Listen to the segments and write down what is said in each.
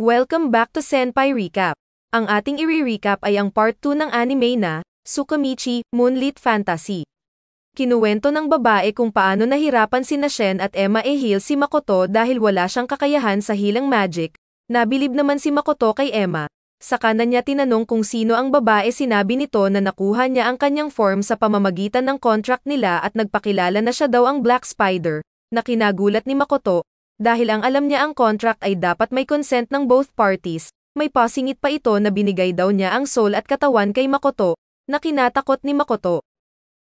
Welcome back to Senpai Recap. Ang ating i-recap ay ang part 2 ng anime na Sukamichi Moonlit Fantasy. Kinuwento ng babae kung paano nahirapan si Shen at Emma Ehil si Makoto dahil wala siyang kakayahan sa hilang magic, nabilib naman si Makoto kay Emma. Saka na niya tinanong kung sino ang babae sinabi nito na nakuha niya ang kanyang form sa pamamagitan ng contract nila at nagpakilala na siya daw ang Black Spider, na kinagulat ni Makoto, dahil ang alam niya ang contract ay dapat may consent ng both parties, may pasingit pa ito na binigay daw niya ang soul at katawan kay Makoto, na kinatakot ni Makoto.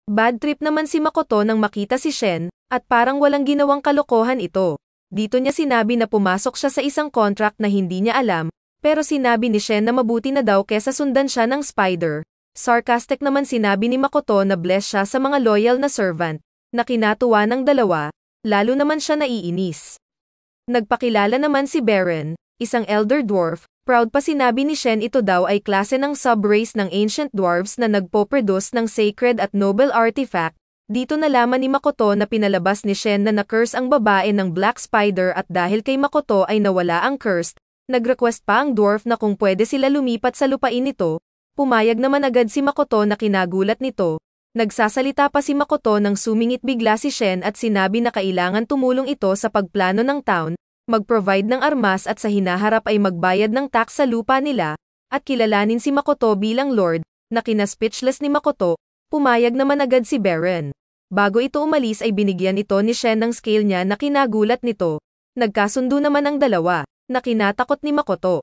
Bad trip naman si Makoto nang makita si Shen, at parang walang ginawang kalokohan ito. Dito niya sinabi na pumasok siya sa isang contract na hindi niya alam, pero sinabi ni Shen na mabuti na daw kesa sundan siya ng spider. Sarcastic naman sinabi ni Makoto na bless siya sa mga loyal na servant, na kinatuwa ng dalawa, lalo naman siya naiinis. Nagpakilala naman si Beren, isang elder dwarf, proud pa sinabi ni Shen ito daw ay klase ng subrace ng ancient dwarves na nagpoproduce ng sacred at noble artifact. Dito nalaman ni Makoto na pinalabas ni Shen na na-curse ang babae ng Black Spider at dahil kay Makoto ay nawala ang cursed, nag-request pa ang dwarf na kung pwede sila lumipat sa lupain nito. Pumayag naman agad si Makoto na kinagulat nito, Nagsasalita pa si Makoto nang sumingit bigla si Shen at sinabi na kailangan tumulong ito sa pagplano ng town, mag-provide ng armas at sa hinaharap ay magbayad ng tax sa lupa nila, at kilalanin si Makoto bilang Lord, na kina-speechless ni Makoto, pumayag naman agad si Beren. Bago ito umalis ay binigyan ito ni Shen ng scale niya na kinagulat nito. Nagkasundo naman ang dalawa, na kinatakot ni Makoto.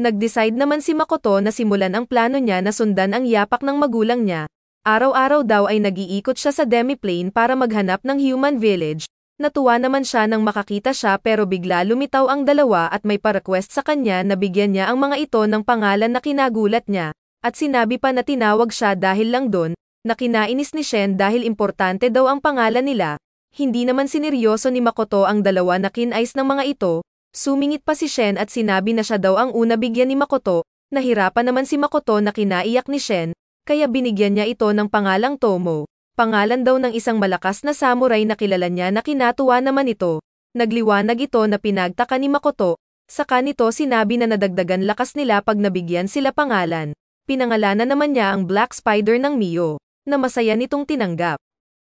Nag-decide naman si Makoto na simulan ang plano niya na sundan ang yapak ng magulang niya, Araw-araw daw ay nagiikot siya sa demiplane para maghanap ng human village, natuwa naman siya nang makakita siya pero bigla lumitaw ang dalawa at may pa-request sa kanya na bigyan niya ang mga ito ng pangalan na kinagulat niya, at sinabi pa na tinawag siya dahil lang doon, na kinainis ni Shen dahil importante daw ang pangalan nila, hindi naman sineryoso ni Makoto ang dalawa na kinais ng mga ito, sumingit pa si Shen at sinabi na siya daw ang una bigyan ni Makoto, nahirapan naman si Makoto na kinaiyak ni Shen, kaya binigyan niya ito ng pangalang Tomo, pangalan daw ng isang malakas na samurai na kilala niya na kinatuwa naman ito. Nagliwanag ito na pinagtaka ni Makoto, saka nito sinabi na nadagdagan lakas nila pag nabigyan sila pangalan. Pinangalanan naman niya ang Black Spider ng Mio, na masaya nitong tinanggap.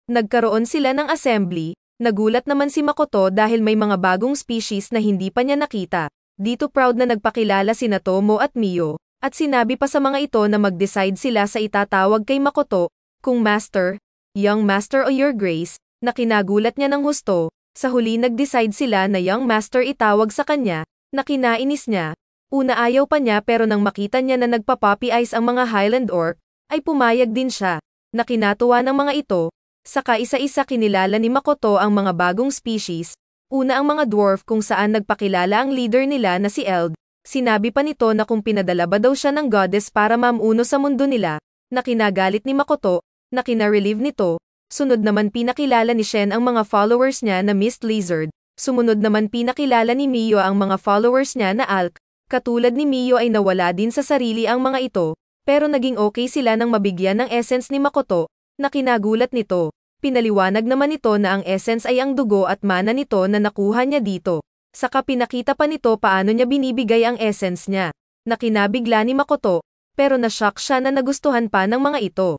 Nagkaroon sila ng assembly, nagulat naman si Makoto dahil may mga bagong species na hindi pa niya nakita. Dito proud na nagpakilala si Natomo at Mio, at sinabi pa sa mga ito na mag-decide sila sa itatawag kay Makoto, kung Master, Young Master o Your Grace, na kinagulat niya ng husto, sa huli nag-decide sila na Young Master itawag sa kanya, na kinainis niya. Una ayaw pa niya pero nang makita niya na nagpapapi eyes ang mga Highland Orc, ay pumayag din siya, na kinatuwa ng mga ito, saka isa-isa kinilala ni Makoto ang mga bagong species, una ang mga dwarf kung saan nagpakilala ang leader nila na si Eld, Sinabi pa nito na kung pinadala ba daw siya ng goddess para mamuno sa mundo nila, na kinagalit ni Makoto, na kinarelieve nito, sunod naman pinakilala ni Shen ang mga followers niya na Mist Lizard, sumunod naman pinakilala ni Mio ang mga followers niya na Alk, katulad ni Mio ay nawala din sa sarili ang mga ito, pero naging okay sila nang mabigyan ng essence ni Makoto, na kinagulat nito. Pinaliwanag naman nito na ang essence ay ang dugo at mana nito na nakuha niya dito. Saka pinakita pa nito paano niya binibigay ang essence niya. Nakinabigla ni Makoto, pero nashock siya na nagustuhan pa ng mga ito.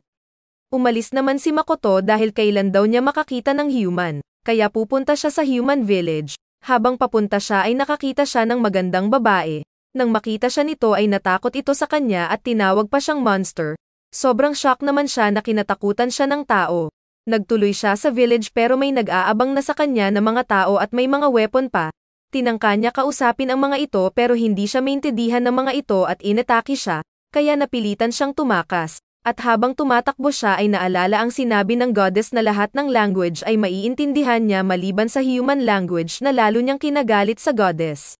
Umalis naman si Makoto dahil kailan daw niya makakita ng human, kaya pupunta siya sa human village. Habang papunta siya ay nakakita siya ng magandang babae. Nang makita siya nito ay natakot ito sa kanya at tinawag pa siyang monster. Sobrang shock naman siya na kinatakutan siya ng tao. Nagtuloy siya sa village pero may nag-aabang na sa kanya na mga tao at may mga weapon pa, Tinangka niya kausapin ang mga ito pero hindi siya maintindihan ng mga ito at inatake siya, kaya napilitan siyang tumakas, at habang tumatakbo siya ay naalala ang sinabi ng goddess na lahat ng language ay maiintindihan niya maliban sa human language na lalo niyang kinagalit sa goddess.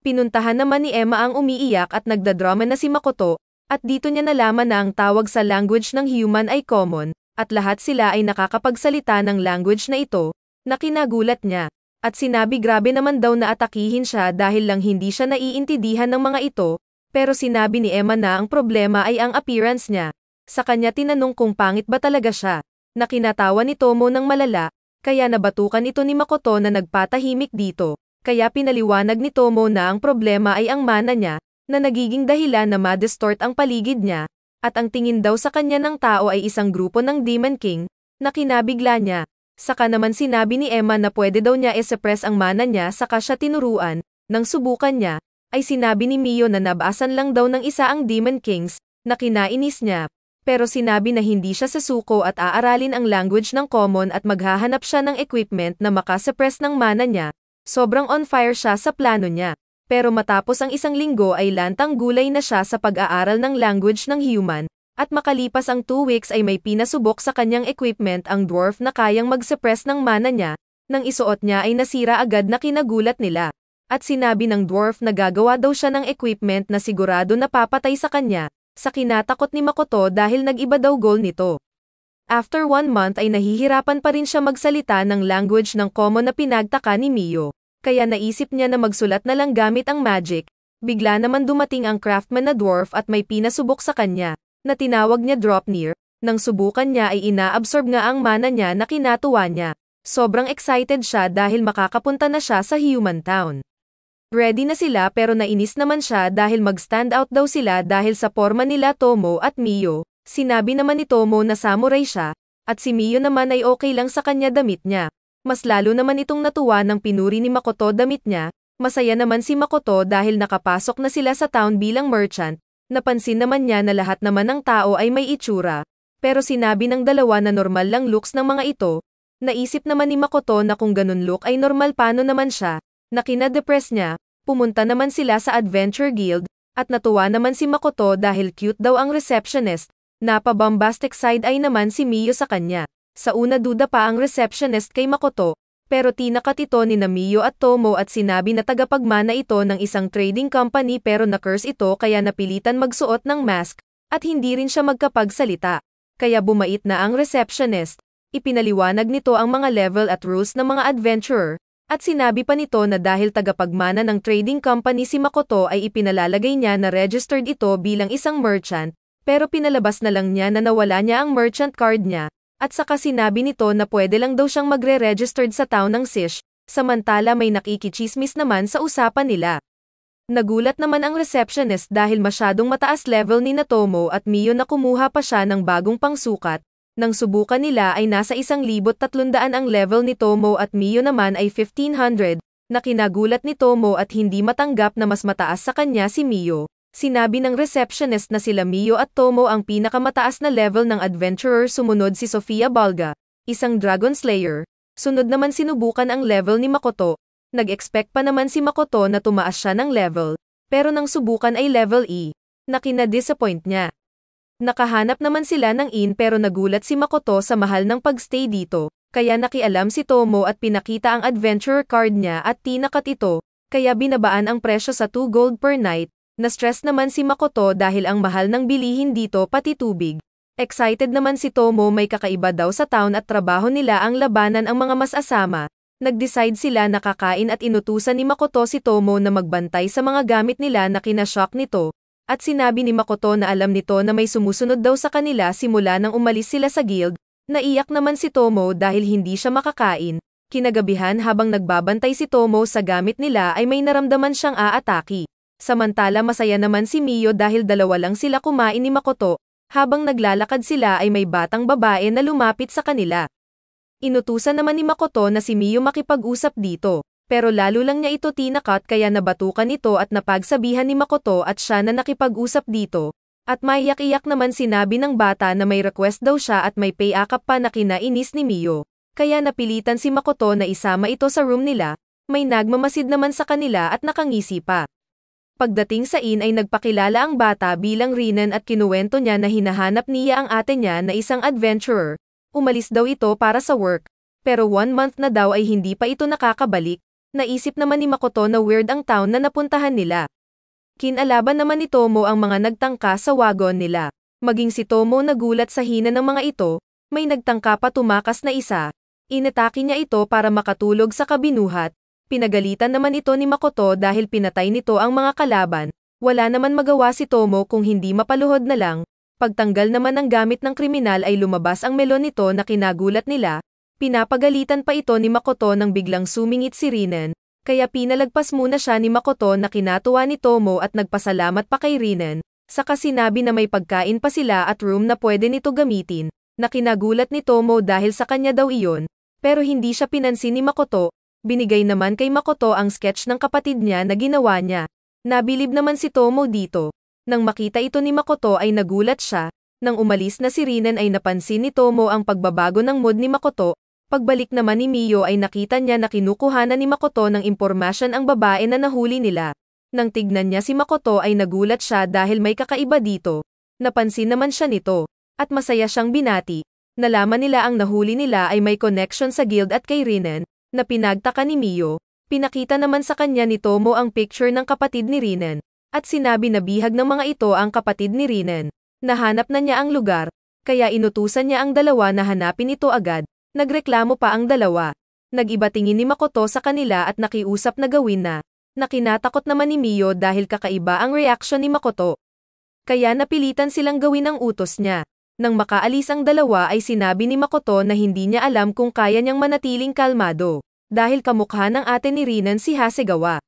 Pinuntahan naman ni Emma ang umiiyak at nagdadrama na si Makoto, at dito niya nalaman na ang tawag sa language ng human ay common, at lahat sila ay nakakapagsalita ng language na ito, na kinagulat niya at sinabi grabe naman daw na atakihin siya dahil lang hindi siya naiintindihan ng mga ito, pero sinabi ni Emma na ang problema ay ang appearance niya. Sa kanya tinanong kung pangit ba talaga siya, nakinatawa ni Tomo ng malala, kaya nabatukan ito ni Makoto na nagpatahimik dito, kaya pinaliwanag ni Tomo na ang problema ay ang mana niya, na nagiging dahilan na madistort ang paligid niya, at ang tingin daw sa kanya ng tao ay isang grupo ng Demon King, na kinabigla niya, Saka naman sinabi ni Emma na pwede daw niya e-suppress ang mana niya saka siya tinuruan, nang subukan niya, ay sinabi ni Mio na nabasan lang daw ng isa ang Demon Kings, na kinainis niya, pero sinabi na hindi siya sasuko at aaralin ang language ng common at maghahanap siya ng equipment na makasuppress ng mana niya. Sobrang on fire siya sa plano niya. Pero matapos ang isang linggo ay lantang gulay na siya sa pag-aaral ng language ng human, at makalipas ang 2 weeks ay may pinasubok sa kanyang equipment ang dwarf na kayang mag-suppress ng mana niya, nang isuot niya ay nasira agad na kinagulat nila. At sinabi ng dwarf na gagawa daw siya ng equipment na sigurado na papatay sa kanya, sa kinatakot ni Makoto dahil nag-iba daw goal nito. After one month ay nahihirapan pa rin siya magsalita ng language ng common na pinagtaka ni Mio, kaya naisip niya na magsulat na lang gamit ang magic, bigla naman dumating ang craftman na dwarf at may pinasubok sa kanya na tinawag niya drop near, nang subukan niya ay inaabsorb nga ang mana niya na kinatuwa niya. Sobrang excited siya dahil makakapunta na siya sa human town. Ready na sila pero nainis naman siya dahil mag-stand out daw sila dahil sa forma nila Tomo at Mio. Sinabi naman ni Tomo na samurai siya, at si Mio naman ay okay lang sa kanya damit niya. Mas lalo naman itong natuwa ng pinuri ni Makoto damit niya, masaya naman si Makoto dahil nakapasok na sila sa town bilang merchant, napansin naman niya na lahat naman ng tao ay may itsura, pero sinabi ng dalawa na normal lang looks ng mga ito, naisip naman ni Makoto na kung ganun look ay normal paano naman siya, na kinadepress niya, pumunta naman sila sa Adventure Guild, at natuwa naman si Makoto dahil cute daw ang receptionist, napabombastic side ay naman si Mio sa kanya. Sa una duda pa ang receptionist kay Makoto, pero tinakat ito ni Namiyo at Tomo at sinabi na tagapagmana ito ng isang trading company pero na-curse ito kaya napilitan magsuot ng mask, at hindi rin siya magkapagsalita. Kaya bumait na ang receptionist. Ipinaliwanag nito ang mga level at rules ng mga adventurer, at sinabi pa nito na dahil tagapagmana ng trading company si Makoto ay ipinalalagay niya na registered ito bilang isang merchant, pero pinalabas na lang niya na nawala niya ang merchant card niya, at saka sinabi nito na pwede lang daw siyang magre-registered sa town ng SISH, samantala may nakikichismis naman sa usapan nila. Nagulat naman ang receptionist dahil masyadong mataas level ni Natomo at Mio na kumuha pa siya ng bagong pangsukat, nang subukan nila ay nasa 1,300 ang level ni Tomo at Mio naman ay 1,500, na kinagulat ni Tomo at hindi matanggap na mas mataas sa kanya si Mio. Sinabi ng receptionist na sila Mio at Tomo ang pinakamataas na level ng adventurer sumunod si Sofia Balga, isang dragon slayer. Sunod naman sinubukan ang level ni Makoto. Nag-expect pa naman si Makoto na tumaas siya ng level, pero nang subukan ay level E, na kinadisappoint niya. Nakahanap naman sila ng in pero nagulat si Makoto sa mahal ng pagstay dito, kaya nakialam si Tomo at pinakita ang adventurer card niya at tinakat ito, kaya binabaan ang presyo sa 2 gold per night, na-stress naman si Makoto dahil ang mahal ng bilihin dito pati tubig. Excited naman si Tomo may kakaiba daw sa town at trabaho nila ang labanan ang mga mas asama. Nag-decide sila na kakain at inutusan ni Makoto si Tomo na magbantay sa mga gamit nila na kinashock nito. At sinabi ni Makoto na alam nito na may sumusunod daw sa kanila simula nang umalis sila sa guild. Naiyak naman si Tomo dahil hindi siya makakain. Kinagabihan habang nagbabantay si Tomo sa gamit nila ay may naramdaman siyang aataki. Samantala masaya naman si Mio dahil dalawa lang sila kumain ni Makoto, habang naglalakad sila ay may batang babae na lumapit sa kanila. Inutusan naman ni Makoto na si Mio makipag-usap dito, pero lalo lang niya ito tinakat kaya nabatukan ito at napagsabihan ni Makoto at siya na nakipag-usap dito, at maiyak-iyak naman sinabi ng bata na may request daw siya at may payakap pa na kinainis ni Mio. Kaya napilitan si Makoto na isama ito sa room nila, may nagmamasid naman sa kanila at nakangisi pa. Pagdating sa in ay nagpakilala ang bata bilang Rinan at kinuwento niya na hinahanap niya ang ate niya na isang adventurer. Umalis daw ito para sa work. Pero one month na daw ay hindi pa ito nakakabalik. Naisip naman ni Makoto na weird ang town na napuntahan nila. Kinalaban naman ni Tomo ang mga nagtangka sa wagon nila. Maging si Tomo nagulat sa hina ng mga ito, may nagtangka pa tumakas na isa. Inatake niya ito para makatulog sa kabinuhat, Pinagalitan naman ito ni Makoto dahil pinatay nito ang mga kalaban, wala naman magawa si Tomo kung hindi mapaluhod na lang, pagtanggal naman ng gamit ng kriminal ay lumabas ang melon nito na kinagulat nila, pinapagalitan pa ito ni Makoto nang biglang sumingit si Rinen, kaya pinalagpas muna siya ni Makoto na kinatuwa ni Tomo at nagpasalamat pa kay Rinen, saka sinabi na may pagkain pa sila at room na pwede nito gamitin, Nakinagulat ni Tomo dahil sa kanya daw iyon, pero hindi siya pinansin ni Makoto, binigay naman kay Makoto ang sketch ng kapatid niya na ginawa niya. Nabilib naman si Tomo dito. Nang makita ito ni Makoto ay nagulat siya, nang umalis na si Rinen ay napansin ni Tomo ang pagbabago ng mood ni Makoto, pagbalik naman ni Mio ay nakita niya na kinukuhanan ni Makoto ng impormasyon ang babae na nahuli nila. Nang tignan niya si Makoto ay nagulat siya dahil may kakaiba dito. Napansin naman siya nito, at masaya siyang binati. Nalaman nila ang nahuli nila ay may connection sa guild at kay Rinen, na pinagtaka ni Mio, pinakita naman sa kanya ni Tomo ang picture ng kapatid ni Rinen, at sinabi na bihag ng mga ito ang kapatid ni Rinen. Nahanap na niya ang lugar, kaya inutusan niya ang dalawa na hanapin ito agad, nagreklamo pa ang dalawa. Nagiba tingin ni Makoto sa kanila at nakiusap na gawin na. Nakinatakot naman ni Mio dahil kakaiba ang reaksyon ni Makoto. Kaya napilitan silang gawin ang utos niya. Nang makaalis ang dalawa ay sinabi ni Makoto na hindi niya alam kung kaya niyang manatiling kalmado, dahil kamukha ng ate ni Rinan si Hasegawa.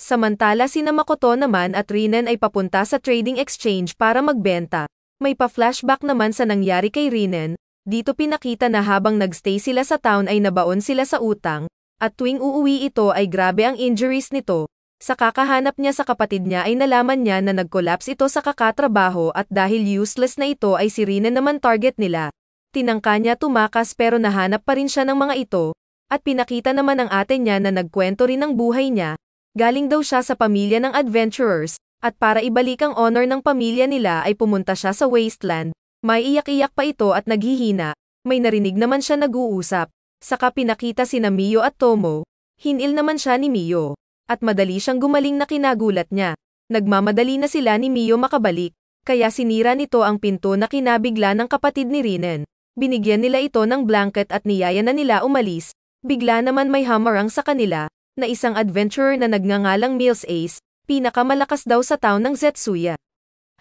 Samantala sina Makoto naman at Rinan ay papunta sa trading exchange para magbenta. May pa-flashback naman sa nangyari kay Rinan, dito pinakita na habang nagstay sila sa town ay nabaon sila sa utang, at tuwing uuwi ito ay grabe ang injuries nito, sa kakahanap niya sa kapatid niya ay nalaman niya na nag-collapse ito sa kakatrabaho at dahil useless na ito ay si Rina naman target nila. Tinangka niya tumakas pero nahanap pa rin siya ng mga ito, at pinakita naman ang ate niya na nagkwento rin ng buhay niya. Galing daw siya sa pamilya ng adventurers, at para ibalik ang honor ng pamilya nila ay pumunta siya sa wasteland. May iyak-iyak pa ito at naghihina, may narinig naman siya nag-uusap. Saka pinakita si Mio at Tomo, hinil naman siya ni Mio at madali siyang gumaling na kinagulat niya. Nagmamadali na sila ni Mio makabalik, kaya sinira nito ang pinto na kinabigla ng kapatid ni Rinen. Binigyan nila ito ng blanket at niyaya na nila umalis, bigla naman may hamarang sa kanila, na isang adventurer na nagngangalang Mills Ace, pinakamalakas daw sa town ng Zetsuya.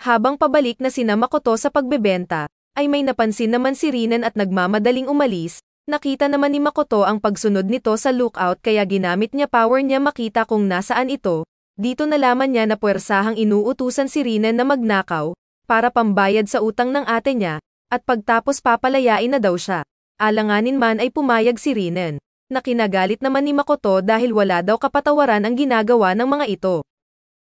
Habang pabalik na sina Makoto sa pagbebenta, ay may napansin naman si Rinen at nagmamadaling umalis, Nakita naman ni Makoto ang pagsunod nito sa lookout kaya ginamit niya power niya makita kung nasaan ito. Dito nalaman niya na puwersahang inuutusan si Rinen na magnakaw para pambayad sa utang ng ate niya at pagtapos papalayain na daw siya. Alanganin man ay pumayag si Rinen. Nakinagalit naman ni Makoto dahil wala daw kapatawaran ang ginagawa ng mga ito.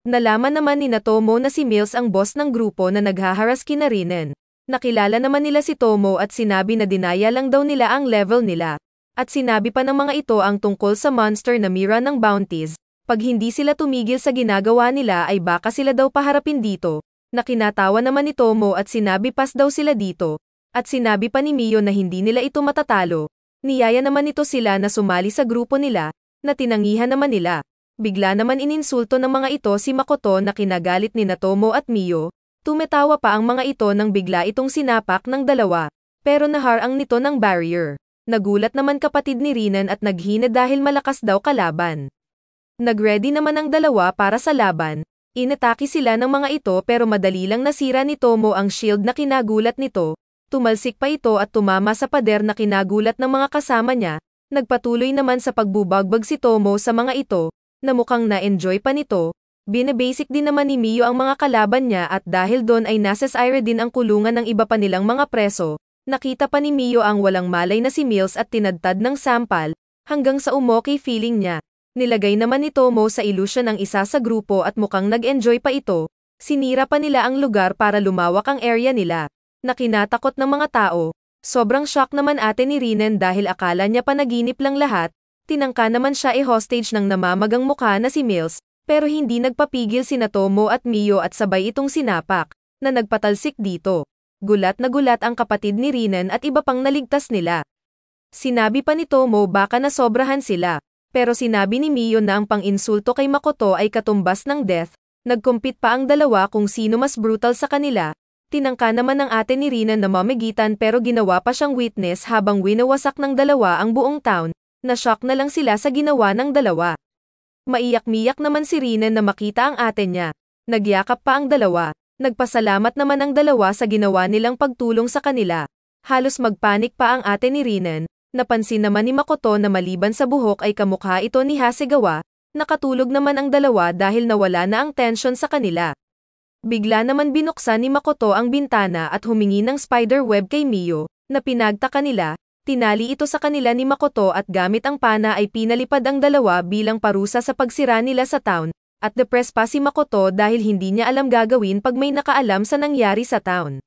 Nalaman naman ni Natomo na si Mills ang boss ng grupo na naghaharas kina Rinen. Nakilala naman nila si Tomo at sinabi na dinaya lang daw nila ang level nila. At sinabi pa ng mga ito ang tungkol sa monster na Mira ng bounties. Pag hindi sila tumigil sa ginagawa nila ay baka sila daw paharapin dito. Nakinatawa naman ni Tomo at sinabi pas daw sila dito. At sinabi pa ni Mio na hindi nila ito matatalo. Niyaya naman ito sila na sumali sa grupo nila, na tinangihan naman nila. Bigla naman ininsulto ng mga ito si Makoto na kinagalit ni Natomo at Mio, Tumetawa pa ang mga ito nang bigla itong sinapak ng dalawa. Pero naharang nito ng barrier. Nagulat naman kapatid ni Rinan at naghina dahil malakas daw kalaban. Nagready naman ang dalawa para sa laban. Inatake sila ng mga ito pero madali lang nasira ni Tomo ang shield na kinagulat nito. Tumalsik pa ito at tumama sa pader na kinagulat ng mga kasama niya. Nagpatuloy naman sa pagbubagbag si Tomo sa mga ito, na mukhang na-enjoy pa nito, Binabasic din naman ni Mio ang mga kalaban niya at dahil doon ay nasa din ang kulungan ng iba pa nilang mga preso, nakita pa ni Mio ang walang malay na si Mills at tinadtad ng sampal, hanggang sa umokey feeling niya. Nilagay naman ni Tomo sa ilusyon ang isa sa grupo at mukhang nag-enjoy pa ito, sinira pa nila ang lugar para lumawak ang area nila. Nakinatakot ng mga tao, sobrang shock naman ate ni Rinen dahil akala niya panaginip lang lahat, tinangka naman siya e-hostage ng namamagang mukha na si Mills, pero hindi nagpapigil sina Tomo at Mio at sabay itong sinapak, na nagpatalsik dito. Gulat na gulat ang kapatid ni Rinan at iba pang naligtas nila. Sinabi pa ni Tomo baka na sobrahan sila, pero sinabi ni Mio na ang panginsulto kay Makoto ay katumbas ng death, nagkumpit pa ang dalawa kung sino mas brutal sa kanila, tinangka naman ng ate ni Rinan na mamigitan pero ginawa pa siyang witness habang winawasak ng dalawa ang buong town, na shock na lang sila sa ginawa ng dalawa. Maiyak-miyak naman si Rinen na makita ang ate niya. Nagyakap pa ang dalawa. Nagpasalamat naman ang dalawa sa ginawa nilang pagtulong sa kanila. Halos magpanik pa ang ate ni Rinen. Napansin naman ni Makoto na maliban sa buhok ay kamukha ito ni Hasegawa. Nakatulog naman ang dalawa dahil nawala na ang tension sa kanila. Bigla naman binuksan ni Makoto ang bintana at humingi ng spider web kay Mio, na pinagtaka nila, Tinali ito sa kanila ni Makoto at gamit ang pana ay pinalipad ang dalawa bilang parusa sa pagsira nila sa town, at depressed pa si Makoto dahil hindi niya alam gagawin pag may nakaalam sa nangyari sa town.